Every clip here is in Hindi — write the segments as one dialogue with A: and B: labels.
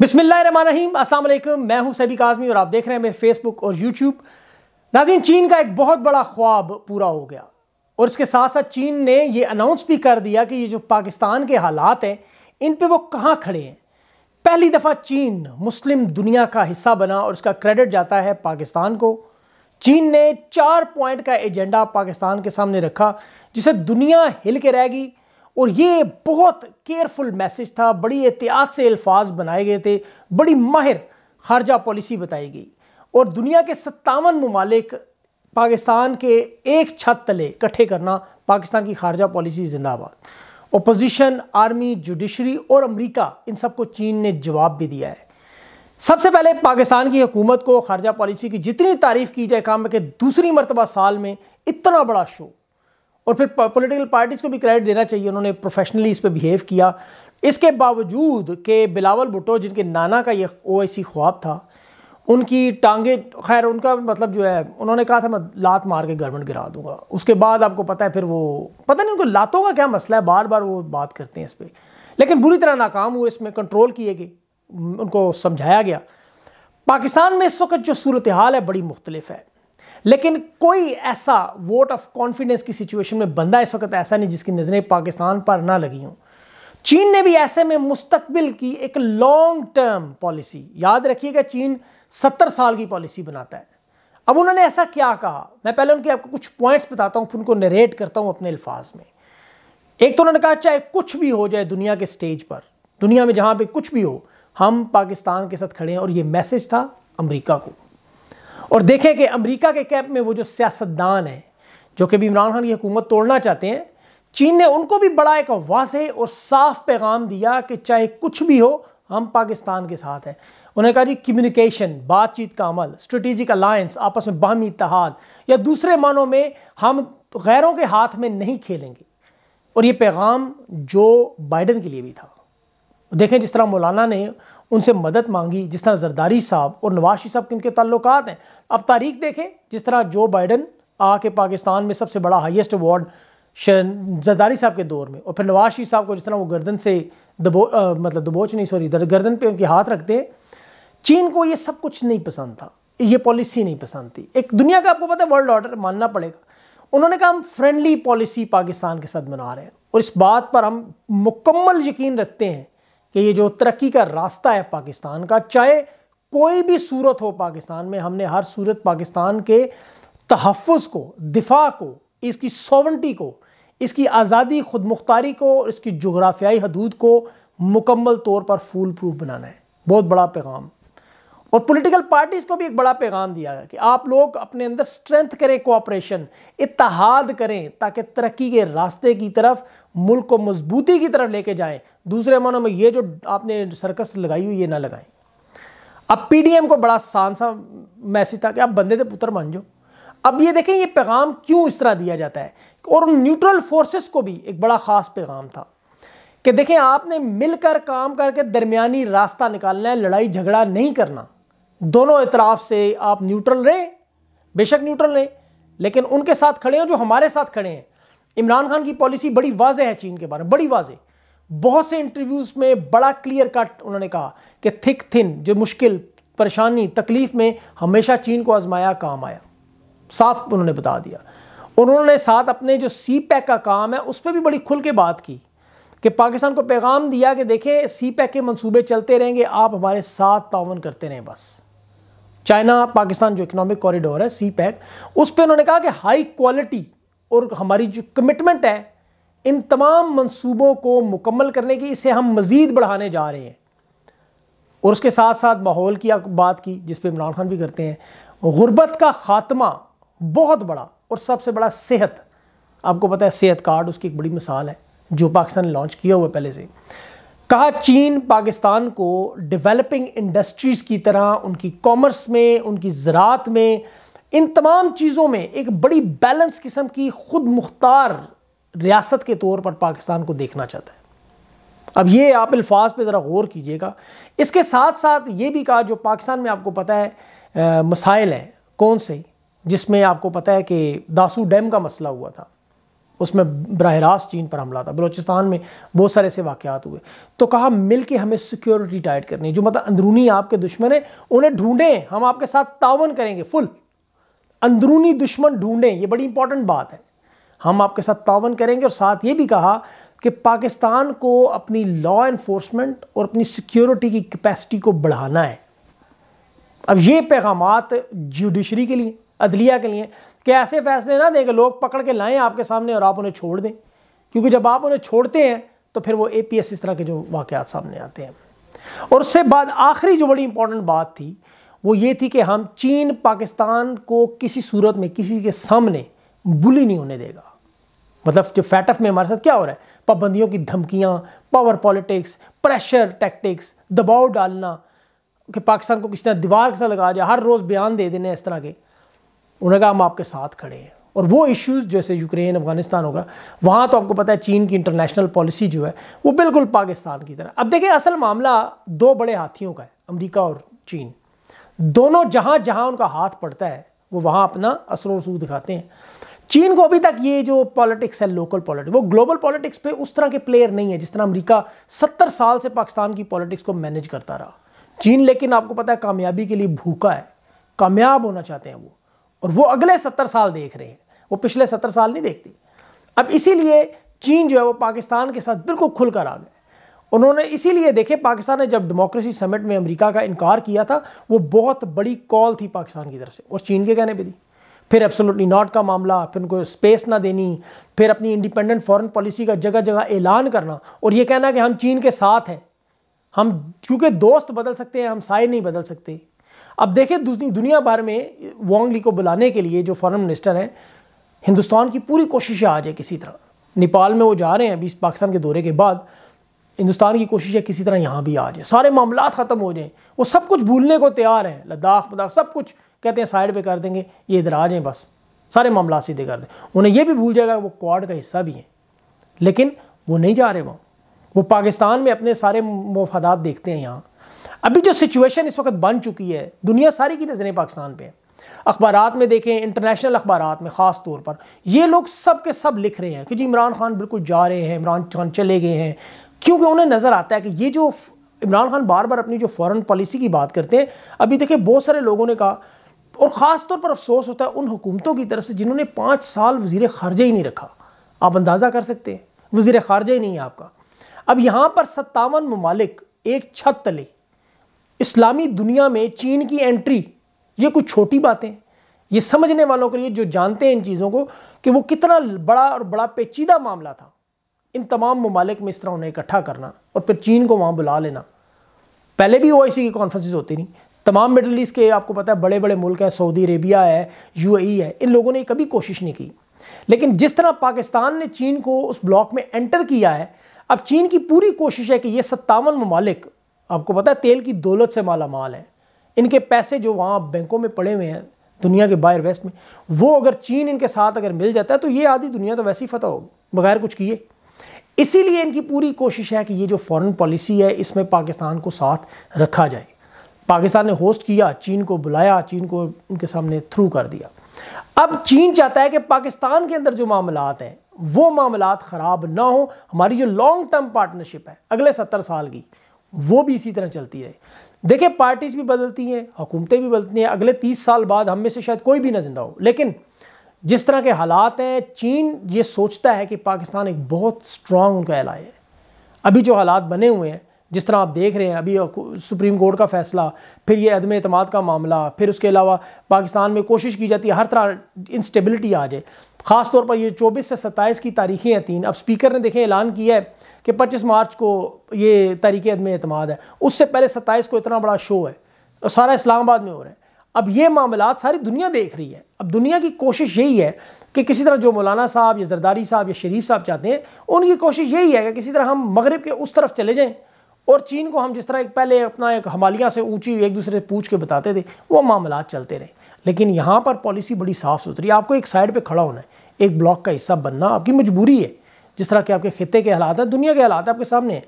A: रहीम असल मैं हूं सैबिक आज़मी और आप देख रहे हैं मेरे फेसबुक और यूट्यूब नाजिन चीन का एक बहुत बड़ा ख्वाब पूरा हो गया और इसके साथ साथ चीन ने ये अनाउंस भी कर दिया कि ये जो पाकिस्तान के हालात हैं इन पे वो कहाँ खड़े हैं पहली दफ़ा चीन मुस्लिम दुनिया का हिस्सा बना और इसका क्रेडिट जाता है पाकिस्तान को चीन ने चार पॉइंट का एजेंडा पाकिस्तान के सामने रखा जिसे दुनिया हिल के रहेगी और ये बहुत केयरफुल मैसेज था बड़ी एहतियात से अल्फाज बनाए गए थे बड़ी माहिर खारजा पॉलिसी बताई गई और दुनिया के सत्तावन ममालिक पाकिस्तान के एक छत तले इकट्ठे करना पाकिस्तान की खारजा पॉलिसी जिंदाबाद ओपोजिशन आर्मी जुडिशरी और अमेरिका इन सबको चीन ने जवाब भी दिया है सबसे पहले पाकिस्तान की हुकूमत को खारजा पॉलिसी की जितनी तारीफ की जाए काम के दूसरी मरतबा साल में इतना बड़ा शो और फिर पॉलिटिकल पार्टीज़ को भी क्रेडिट देना चाहिए उन्होंने प्रोफेशनली इस पर बिहेव किया इसके बावजूद के बिलावल भुट्टो जिनके नाना का ये ओ ऐसी ख्वाब था उनकी टांगे खैर उनका मतलब जो है उन्होंने कहा था मैं लात मार के गवर्नमेंट गिरा दूंगा उसके बाद आपको पता है फिर वो पता नहीं उनको लातों का क्या मसला है बार बार वो बात करते हैं इस पर लेकिन बुरी तरह नाकाम हुए इसमें कंट्रोल किए गए उनको समझाया गया पाकिस्तान में इस वक्त जो सूरत हाल है बड़ी मुख्तलिफ है लेकिन कोई ऐसा वोट ऑफ कॉन्फिडेंस की सिचुएशन में बंदा इस वक्त ऐसा नहीं जिसकी नज़रें पाकिस्तान पर ना लगी हों चीन ने भी ऐसे में मुस्तबिल की एक लॉन्ग टर्म पॉलिसी याद रखिएगा चीन सत्तर साल की पॉलिसी बनाता है अब उन्होंने ऐसा क्या कहा मैं पहले उनके आपको कुछ पॉइंट्स बताता हूँ फिर उनको नरेट करता हूँ अपने अल्फाज में एक तो उन्होंने कहा चाहे कुछ भी हो जाए दुनिया के स्टेज पर दुनिया में जहाँ पर कुछ भी हो हम पाकिस्तान के साथ खड़े हैं और ये मैसेज था अमरीका को और देखें कि अमेरिका के कैंप में वो जो सियासतदान हैं जो कि इमरान खान की हुकूमत तोड़ना चाहते हैं चीन ने उनको भी बड़ा एक वाज और साफ पैगाम दिया कि चाहे कुछ भी हो हम पाकिस्तान के साथ हैं उन्होंने कहा जी कम्युनिकेशन बातचीत का अमल स्ट्रेटिजिक अलायंस आपस में बाहमी इतिहाद या दूसरे मानों में हम गैरों के हाथ में नहीं खेलेंगे और ये पैगाम जो बाइडन के लिए भी था देखें जिस तरह मौलाना ने उनसे मदद मांगी जिस तरह जरदारी साहब और नवाज साहब के उनके ताल्लुक हैं अब तारीख देखें जिस तरह जो बाइडन आके पाकिस्तान में सबसे बड़ा हाइस्ट अवार्ड जरदारी साहब के दौर में और फिर नवाज साहब को जिस तरह वो गर्दन से दबो आ, मतलब दबोच नहीं सॉरी गर्दन पे उनके हाथ रखते हैं चीन को ये सब कुछ नहीं पसंद था ये पॉलिसी नहीं पसंद थी एक दुनिया का आपको पता है वर्ल्ड ऑर्डर मानना पड़ेगा उन्होंने कहा हम फ्रेंडली पॉलिसी पाकिस्तान के साथ बना रहे हैं और इस बात पर हम मुकम्मल यकीन रखते हैं कि ये जो तरक्की का रास्ता है पाकिस्तान का चाहे कोई भी सूरत हो पाकिस्तान में हमने हर सूरत पाकिस्तान के तहफ़ को दिफा को इसकी सॉवनटी को इसकी आज़ादी खुद मुख्तारी को इसकी जुग्राफियाई हदूद को मुकम्मल तौर पर फूल प्रूफ बनाना है बहुत बड़ा पैगाम और पॉलिटिकल पार्टीज़ को भी एक बड़ा पैगाम दिया है कि आप लोग अपने अंदर स्ट्रेंथ करें कोऑपरेशन इतहाद करें ताकि तरक्की के रास्ते की तरफ मुल्क को मजबूती की तरफ लेके जाएं दूसरे मानों में ये जो आपने सर्कस लगाई हुई ये ना लगाएं अब पीडीएम को बड़ा आसान सा मैसेज था कि आप बंदे थे पुत्र मान जो अब ये देखें ये पैगाम क्यों इस तरह दिया जाता है और न्यूट्रल फोर्सेस को भी एक बड़ा ख़ास पैगाम था कि देखें आपने मिलकर काम करके दरमियानी रास्ता निकालना है लड़ाई झगड़ा नहीं करना दोनों इतराफ से आप न्यूट्रल रहें बेशक न्यूट्रल रहें लेकिन उनके साथ खड़े हैं जो हमारे साथ खड़े हैं इमरान खान की पॉलिसी बड़ी वाजह है चीन के बारे में बड़ी वाजे बहुत से इंटरव्यूज़ में बड़ा क्लियर कट उन्होंने कहा कि थिक थिन जो मुश्किल परेशानी तकलीफ में हमेशा चीन को आजमाया काम आया साफ उन्होंने बता दिया उन्होंने साथ अपने जो सी पैक e का काम है उस पर भी बड़ी खुल के बात की कि पाकिस्तान को पैगाम दिया कि देखें सी पैक e के मनसूबे चलते रहेंगे आप हमारे साथ तावन करते रहें बस चाइना पाकिस्तान जो इकोनॉमिक कॉरिडोर है सी पैक उस पर उन्होंने कहा कि हाई क्वालिटी और हमारी जो कमिटमेंट है इन तमाम मंसूबों को मुकम्मल करने की इसे हम मज़ीद बढ़ाने जा रहे हैं और उसके साथ साथ माहौल की बात की जिस पर इमरान खान भी करते हैं गुर्बत का ख़ात्मा बहुत बड़ा और सबसे बड़ा सेहत आपको पता है सेहत कार्ड उसकी एक बड़ी मिसाल है जो पाकिस्तान ने लॉन्च किया हुआ पहले से कहा चीन पाकिस्तान को डेवलपिंग इंडस्ट्रीज़ की तरह उनकी कॉमर्स में उनकी ज़रात में इन तमाम चीज़ों में एक बड़ी बैलेंस किस्म की खुद मुख्तार रियासत के तौर पर पाकिस्तान को देखना चाहता है अब ये आप अल्फाज पे ज़रा गौर कीजिएगा इसके साथ साथ ये भी कहा जो पाकिस्तान में आपको पता है मसाइल हैं कौन से जिसमें आपको पता है कि दासू डैम का मसला हुआ था उसमें बरह रास्त चीन पर हमला था बलोचिस्तान में बहुत सारे ऐसे वाक़ात हुए तो कहा मिल के हमें सिक्योरिटी टाइट करनी जो मतलब अंदरूनी आपके दुश्मन हैं उन्हें ढूंढें हम आपके साथ तावन करेंगे फुल अंदरूनी दुश्मन ढूंढें ये बड़ी इंपॉर्टेंट बात है हम आपके साथ तावन करेंगे और साथ ये भी कहा कि पाकिस्तान को अपनी लॉ इन्फोर्समेंट और अपनी सिक्योरिटी की कैपेसिटी को बढ़ाना है अब ये पैगाम जुडिशरी के लिए अदलिया के लिए कि ऐसे फैसले ना दें कि लोग पकड़ के लाएं आपके सामने और आप उन्हें छोड़ दें क्योंकि जब आप उन्हें छोड़ते हैं तो फिर वो ए पी एस इस तरह के जो वाक़ात सामने आते हैं और उससे बाद आखिरी जो बड़ी इंपॉर्टेंट बात थी वो ये थी कि हम चीन पाकिस्तान को किसी सूरत में किसी के सामने बुली नहीं होने देगा मतलब जो फैटफ में हमारे साथ क्या हो रहा है पाबंदियों की धमकियां पावर पॉलिटिक्स प्रेशर टैक्टिक्स दबाव डालना कि पाकिस्तान को किसी तरह दीवार के साथ लगा जाए हर रोज़ बयान दे देने इस तरह के उन्होंने कहा हम आपके साथ खड़े हैं और वो इश्यूज जैसे यूक्रेन अफगानिस्तान होगा वहाँ तो आपको पता है चीन की इंटरनेशनल पॉलिसी जो है वो बिल्कुल पाकिस्तान की तरह अब देखिए असल मामला दो बड़े हाथियों का है अमरीका और चीन दोनों जहाँ जहाँ उनका हाथ पड़ता है वो वहाँ अपना असर वसूख दिखाते हैं चीन को अभी तक ये जो पॉलिटिक्स है लोकल पॉलिटिक्स वो ग्लोबल पॉलिटिक्स पे उस तरह के प्लेयर नहीं है जिस तरह अमेरिका सत्तर साल से पाकिस्तान की पॉलिटिक्स को मैनेज करता रहा चीन लेकिन आपको पता है कामयाबी के लिए भूखा है कामयाब होना चाहते हैं वो और वो अगले सत्तर साल देख रहे हैं वो पिछले सत्तर साल नहीं देखती अब इसीलिए चीन जो है वो पाकिस्तान के साथ बिल्कुल खुलकर आ गए उन्होंने इसीलिए देखे पाकिस्तान ने जब डेमोक्रेसी समिट में अमेरिका का इनकार किया था वो बहुत बड़ी कॉल थी पाकिस्तान की तरफ से और चीन के कहने पर दी फिर एब्सोल्युटली नॉट का मामला फिर उनको स्पेस ना देनी फिर अपनी इंडिपेंडेंट फॉरेन पॉलिसी का जगह जगह ऐलान करना और ये कहना कि हम चीन के साथ हैं हम क्योंकि दोस्त बदल सकते हैं हम साय नहीं बदल सकते अब देखें दुनिया भर में वोंग ली को बुलाने के लिए जो फॉरेन मिनिस्टर हैं हिंदुस्तान की पूरी कोशिशें आ जाए किसी तरह नेपाल में वो जा रहे हैं अभी पाकिस्तान के दौरे के बाद हिंदुस्तान की कोशिश है किसी तरह यहाँ भी आ जाए सारे मामला ख़त्म हो जाएँ वो सब कुछ भूलने को तैयार हैं लद्दाख मद्दाख सब कुछ कहते हैं साइड पर कर देंगे ये इधर आ जाएँ बस सारे मामला सीधे कर दें उन्हें यह भी भूल जाएगा वो क्वाड का हिस्सा भी हैं लेकिन वो नहीं जा रहे वहाँ वो पाकिस्तान में अपने सारे मफादात देखते हैं यहाँ अभी जो सिचुएशन इस वक्त बन चुकी है दुनिया सारी की नज़रें पाकिस्तान पर हैं अखबार में देखें इंटरनेशनल अखबार में ख़ास तौर पर ये लोग सब के सब लिख रहे हैं कि जी इमरान खान बिल्कुल जा रहे हैं इमरान खान चले गए हैं क्योंकि उन्हें नज़र आता है कि ये जो इमरान खान बार बार अपनी जो फॉरेन पॉलिसी की बात करते हैं अभी देखिए बहुत सारे लोगों ने कहा और ख़ास तौर पर अफसोस होता है उन हुकूमतों की तरफ से जिन्होंने पाँच साल वजीर खारजा ही नहीं रखा आप अंदाज़ा कर सकते हैं वजीर खारजा ही नहीं है आपका अब यहाँ पर सत्तावन ममालिक एक छत तले इस्लामी दुनिया में चीन की एंट्री ये कुछ छोटी बातें ये समझने वालों के लिए जो जानते हैं इन चीज़ों को कि वो कितना बड़ा और बड़ा पेचीदा मामला था इन तमाम ममालिक में इस तरह उन्हें इकट्ठा करना और फिर चीन को वहाँ बुला लेना पहले भी ओ की कॉन्फ्रेंसिस होती नहीं तमाम मिडल ईस्ट के आपको पता है बड़े बड़े मुल्क हैं सऊदी अरेबिया है यू e है इन लोगों ने कभी कोशिश नहीं की लेकिन जिस तरह पाकिस्तान ने चीन को उस ब्लॉक में एंटर किया है अब चीन की पूरी कोशिश है कि ये सत्तावन ममालिक आपको पता है तेल की दौलत से माला माल है इनके पैसे जो वहाँ बैंकों में पड़े हुए हैं दुनिया के बाहर वेस्ट में वो अगर चीन इनके साथ अगर मिल जाता है तो ये आधी दुनिया तो वैसे ही फतह होगी बगैर कुछ किए इसीलिए इनकी पूरी कोशिश है कि ये जो फॉरेन पॉलिसी है इसमें पाकिस्तान को साथ रखा जाए पाकिस्तान ने होस्ट किया चीन को बुलाया चीन को उनके सामने थ्रू कर दिया अब चीन चाहता है कि पाकिस्तान के अंदर जो मामला हैं वो मामला ख़राब ना हो हमारी जो लॉन्ग टर्म पार्टनरशिप है अगले सत्तर साल की वो भी इसी तरह चलती रहे देखिए पार्टीज भी बदलती हैं हुकूमतें भी बदलती हैं अगले तीस साल बाद हम में से शायद कोई भी ना जिंदा हो लेकिन जिस तरह के हालात हैं चीन ये सोचता है कि पाकिस्तान एक बहुत स्ट्रांग उनका एलाय है अभी जो हालात बने हुए हैं जिस तरह आप देख रहे हैं अभी सुप्रीम कोर्ट का फैसला फिर ये अदम अतमाद का मामला फिर उसके अलावा पाकिस्तान में कोशिश की जाती है हर तरह इंस्टेबिलिटी आ जाए ख़ास तौर पर ये चौबीस से सत्ताईस की तारीखें हैं तीन अब स्पीकर ने देखें ऐलान किया है कि पच्चीस मार्च को ये तारीख अदम अतमाद है उससे पहले सत्ताईस को इतना बड़ा शो है और सारा इस्लामाबाद में हो रहा है अब ये मामला सारी दुनिया देख रही है अब दुनिया की कोशिश यही है कि किसी तरह जो मौलाना साहब या जरदारी साहब या शरीफ साहब चाहते हैं उनकी कोशिश यही है कि किसी तरह हम मगरब के उस तरफ चले जाएँ और चीन को हम जिस तरह एक पहले अपना एक हमालिया से ऊंची एक दूसरे से पूछ के बताते थे वो मामला चलते रहे लेकिन यहाँ पर पॉलिसी बड़ी साफ सुथरी आपको एक साइड पर खड़ा होना है एक ब्लॉक का हिस्सा बनना आपकी मजबूरी है जिस तरह के आपके खत्े के हालात हैं दुनिया के हालात आपके सामने हैं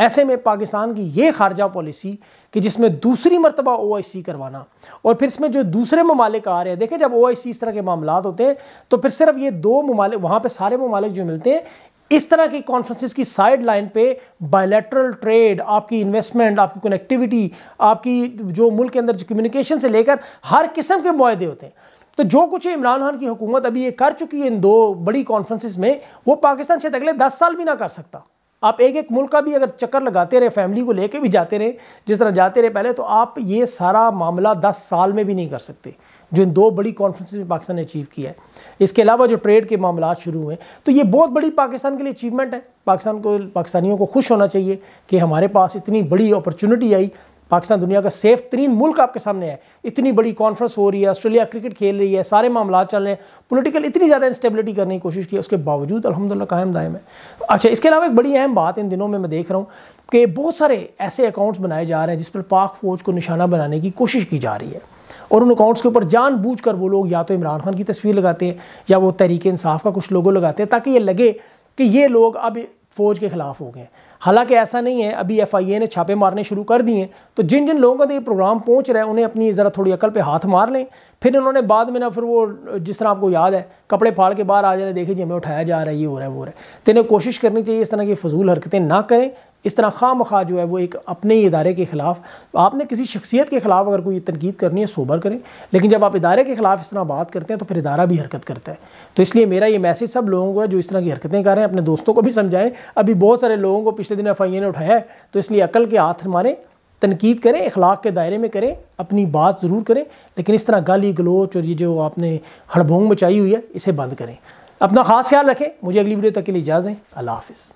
A: ऐसे में पाकिस्तान की ये खारजा पॉलिसी कि जिसमें दूसरी मरतबा ओ करवाना और फिर इसमें जो दूसरे ममालिक आ रहे हैं देखें जब ओ इस तरह के मामला होते हैं तो फिर सिर्फ ये दो ममालिक वहाँ पर सारे ममालिक जो मिलते हैं इस तरह की कॉन्फ्रेंसिस की साइड लाइन पे बायलैटरल ट्रेड आपकी इन्वेस्टमेंट आपकी कनेक्टिविटी आपकी जो मुल्क के अंदर जो कम्युनिकेशन से लेकर हर किस्म के मुहदे होते हैं तो जो कुछ इमरान खान की हुकूमत अभी ये कर चुकी है इन दो बड़ी कॉन्फ्रेंसिस में वो पाकिस्तान शायद अगले दस साल भी ना कर सकता आप एक एक मुल्क का भी अगर चक्कर लगाते रहे फैमिली को लेके भी जाते रहे जिस तरह जाते रहे पहले तो आप ये सारा मामला दस साल में भी नहीं कर सकते जो इन दो बड़ी कॉन्फ्रेंस में पाकिस्तान ने अचीव किया है इसके अलावा जो ट्रेड के मामला शुरू हुए तो ये बहुत बड़ी पाकिस्तान के लिए अचीवमेंट है पाकिस्तान को पाकिस्तानियों को खुश होना चाहिए कि हमारे पास इतनी बड़ी अपॉर्चुनिटी आई पाकिस्तान दुनिया का सेफ तरीन मुल्क आपके सामने है इतनी बड़ी कॉन्फ्रेंस हो रही है ऑस्ट्रेलिया क्रिकेट खेल रही है सारे मामला चल रहे हैं पोलिटिकल इतनी ज़्यादा इंस्टेबिलिटी करने की कोशिश की उसके बावजूद अलहमदिल्ला कायम दायम है अच्छा इसके अलावा एक बड़ी अहम बात इन दिनों में मैं देख रहा हूँ कि बहुत सारे ऐसे अकाउंट्स बनाए जा रहे हैं जिस पर पाक फ़ौज को निशाना बनाने की कोशिश की जा रही है और उन अकाउंट्स के ऊपर कर वो लोग या तो इमरान खान की तस्वीर लगाते हैं या वो तरीके इंसाफ का कुछ लोगों लगाते हैं ताकि ये लगे कि ये लोग अब फ़ौज के ख़िलाफ़ हो गए हालांकि ऐसा नहीं है अभी एफ आई ए ने छापे मारने शुरू कर दिए तो जिन जिन लोगों का तो ये प्रोग्राम पहुंच रहा है उन्हें अपनी ज़रा थोड़ी अकल पे हाथ मार लें फिर उन्होंने बाद में ना फिर वो जिस तरह आपको याद है कपड़े फाड़ के बाहर आ जाए देखे जी हमें उठाया जा रहा है ये हो रहा है वो रहा है तो इन्हें कोशिश करनी चाहिए इस तरह की फजूल हरकतें ना करें इस तरह खाम खा जो है वो एक अपने ही इदारे के ख़िलाफ़ आपने किसी शख्सियत के ख़िलाफ़ अगर कोई तनकीद करनी है सोबर करें लेकिन जब आप इदारे के ख़िलाफ़ इस तरह बात करते हैं तो फिर इदारा भी हरकत करता है तो इसलिए मेरा ये मैसेज सब लोगों को है जो इस तरह की हरकतें कर रहे हैं अपने दोस्तों को भी समझाएं अभी बहुत सारे लोगों को पिछले दिन एफ ने उठाया है तो इसलिए अकल के हाथ मारें तनकीद करें अखलाक के दायरे में करें अपनी बात ज़रूर करें लेकिन इस तरह गाली गलोच और ये जो आपने हड़भोंग मचाई हुई है इसे बंद करें अपना ख़ास ख्याल रखें मुझे अगली वीडियो तक के लिए इजाज़ें दें अल्लाह हाफिज़